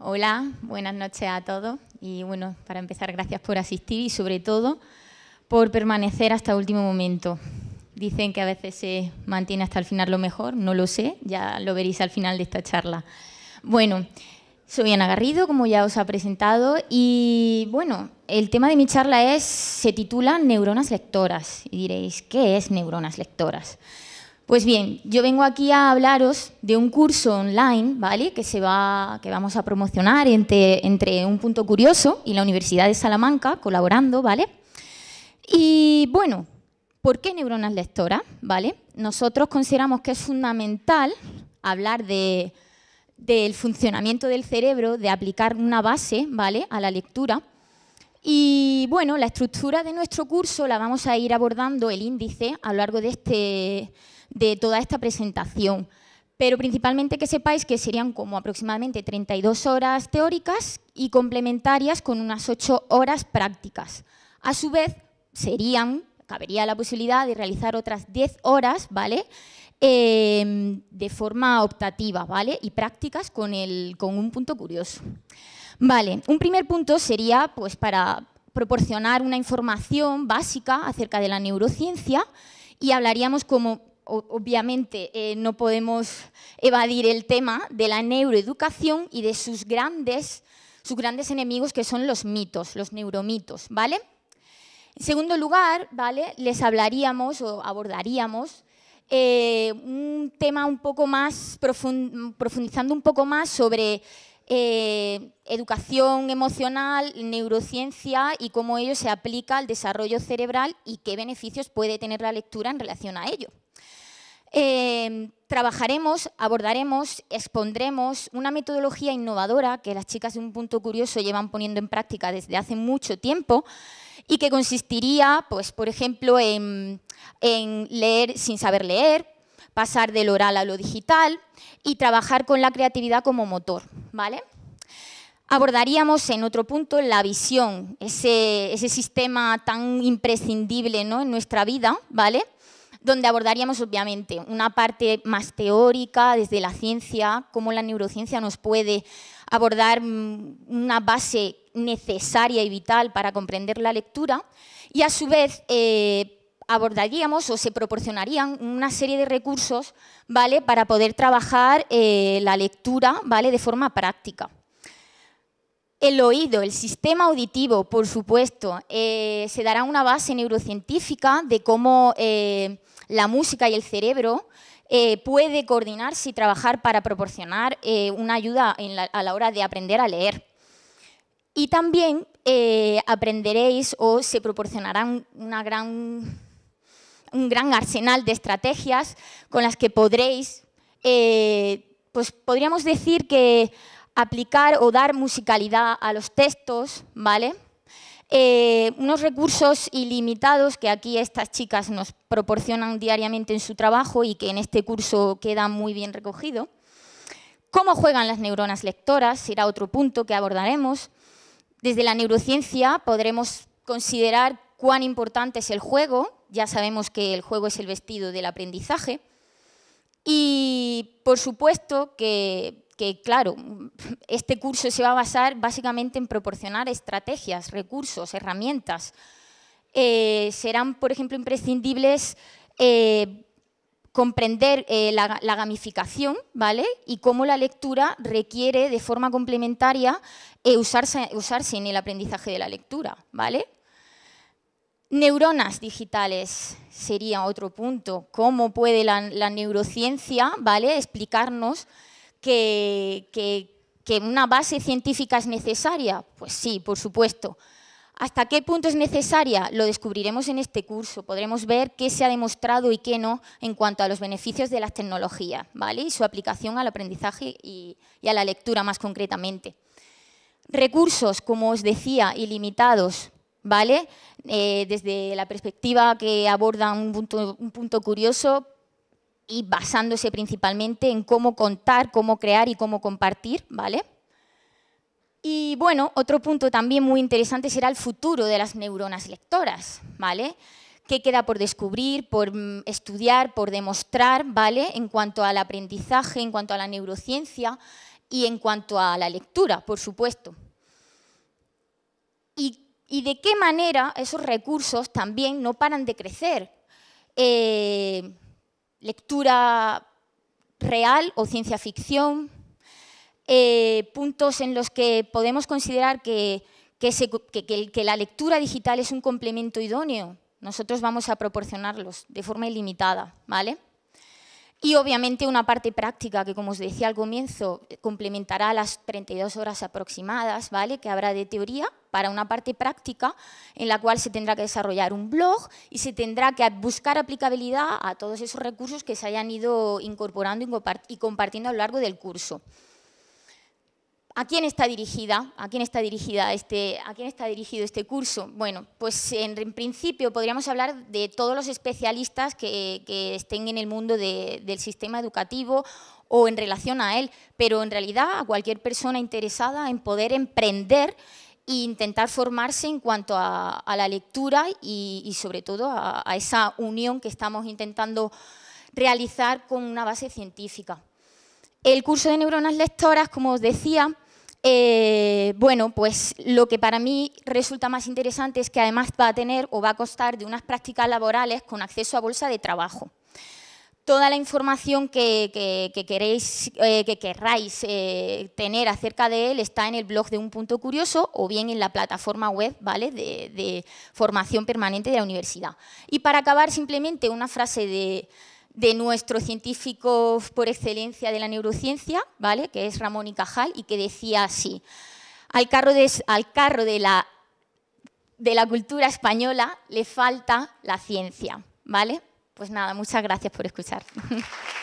Hola, buenas noches a todos y bueno, para empezar, gracias por asistir y sobre todo por permanecer hasta el último momento. Dicen que a veces se mantiene hasta el final lo mejor, no lo sé, ya lo veréis al final de esta charla. Bueno, soy Ana Garrido, como ya os ha presentado, y bueno, el tema de mi charla es, se titula Neuronas lectoras. Y diréis, ¿qué es neuronas lectoras? Pues bien, yo vengo aquí a hablaros de un curso online, ¿vale? Que, se va, que vamos a promocionar entre, entre un punto curioso y la Universidad de Salamanca, colaborando, ¿vale? Y bueno, ¿por qué neuronas lectoras? ¿Vale? Nosotros consideramos que es fundamental hablar del funcionamiento del cerebro, de aplicar una base, ¿vale? A la lectura. Y bueno, la estructura de nuestro curso la vamos a ir abordando el índice a lo largo de este de toda esta presentación. Pero principalmente que sepáis que serían como aproximadamente 32 horas teóricas y complementarias con unas 8 horas prácticas. A su vez, serían, cabería la posibilidad de realizar otras 10 horas, ¿vale?, em, de forma optativa, ¿vale? Y prácticas con, el, con un punto curioso. Vale, un primer punto sería pues para proporcionar una información básica acerca de la neurociencia y hablaríamos como obviamente eh, no podemos evadir el tema de la neuroeducación y de sus grandes, sus grandes enemigos que son los mitos, los neuromitos, ¿vale? En segundo lugar, ¿vale? Les hablaríamos o abordaríamos eh, un tema un poco más, profundizando un poco más sobre eh, educación emocional, neurociencia y cómo ello se aplica al desarrollo cerebral y qué beneficios puede tener la lectura en relación a ello. Eh, trabajaremos, abordaremos, expondremos una metodología innovadora que las chicas de un punto curioso llevan poniendo en práctica desde hace mucho tiempo y que consistiría, pues, por ejemplo, en leer sin saber leer, pasar del oral a lo digital y trabajar con la creatividad como motor, ¿vale? Abordaríamos en otro punto la visión, ese, sistema tan imprescindible en nuestra vida, ¿vale? donde abordaríamos obviamente una parte más teórica desde la ciencia, cómo la neurociencia nos puede abordar mm, una base necesaria y vital para comprender la lectura y a su vez eh, abordaríamos o se proporcionarían una serie de recursos ¿vale? para poder trabajar eh, la lectura ¿vale? de forma práctica. El oído, el sistema auditivo, por supuesto, eh, se dará una base neurocientífica de cómo eh, la música y el cerebro puede coordinarse y trabajar para proporcionar una ayuda a la hora de aprender a leer. Y también aprenderéis o se proporcionarán una gran un gran arsenal de estrategias con las que podréis, eh, pues podríamos decir que aplicar o dar musicalidad a los textos, ¿vale? Eh, unos recursos ilimitados que aquí estas chicas nos proporcionan diariamente en su trabajo y que en este curso queda muy bien recogido. Cómo juegan las neuronas lectoras será otro punto que abordaremos. Desde la neurociencia podremos considerar cuán importante es el juego ya sabemos que el juego es el vestido del aprendizaje. Y por supuesto que, claro, este curso se va a basar básicamente en proporcionar estrategias, recursos, herramientas. Eh, serán, por ejemplo, imprescindibles eh, comprender eh, la, gamificación ¿vale? y cómo la lectura requiere de forma complementaria usarse, usarse en el aprendizaje de la lectura. ¿vale? Neuronas digitales sería otro punto. ¿Cómo puede la, neurociencia ¿vale? explicarnos que, una base científica es necesaria? Pues sí, por supuesto. ¿Hasta qué punto es necesaria? Lo descubriremos en este curso. Podremos ver qué se ha demostrado y qué no en cuanto a los beneficios de las tecnologías ¿vale? y su aplicación al aprendizaje y a la lectura más concretamente. Recursos, como os decía, ilimitados. ¿vale? Eh, desde la perspectiva que aborda un punto, curioso y basándose principalmente en cómo contar, cómo crear y cómo compartir, ¿vale? Y bueno, otro punto también muy interesante será el futuro de las neuronas lectoras, ¿vale? ¿Qué queda por descubrir, por mm, estudiar, por demostrar, ¿vale? En cuanto al aprendizaje, en cuanto a la neurociencia y en cuanto a la lectura, por supuesto y de qué manera esos recursos también no paran de crecer. Eh, lectura real o ciencia ficción, eh, puntos en los que podemos considerar que, que, la lectura digital es un complemento idóneo. Nosotros vamos a proporcionarlos de forma ilimitada, ¿vale? y obviamente una parte práctica que, como os decía al comienzo, complementará las 32 horas aproximadas ¿vale? que habrá de teoría para una parte práctica en la cual se tendrá que desarrollar un blog y se tendrá que buscar aplicabilidad a todos esos recursos que se hayan ido incorporando y compartiendo a lo largo del curso. ¿A quién está dirigida? ¿A quién está dirigida este, a quién está dirigido este curso? Bueno, pues en, principio podríamos hablar de todos los especialistas que, estén en el mundo del sistema educativo o en relación a él, pero en realidad a cualquier persona interesada en poder emprender e intentar formarse en cuanto a, la lectura y, sobre todo a esa unión que estamos intentando realizar con una base científica. El curso de neuronas lectoras, como os decía, eh, bueno, pues lo que para mí resulta más interesante es que además va a tener o va a costar de unas prácticas laborales con acceso a bolsa de trabajo. Toda la información que, queréis, eh, que querráis eh, tener acerca de él está en el blog de Un Punto Curioso o bien en la plataforma web ¿vale? de formación permanente de la universidad. Y para acabar, simplemente una frase de, de nuestro científico por excelencia de la neurociencia, ¿vale? que es Ramón y Cajal, y que decía así, al carro de, la, de la cultura española le falta la ciencia. ¿vale? Pues nada, muchas gracias por escuchar.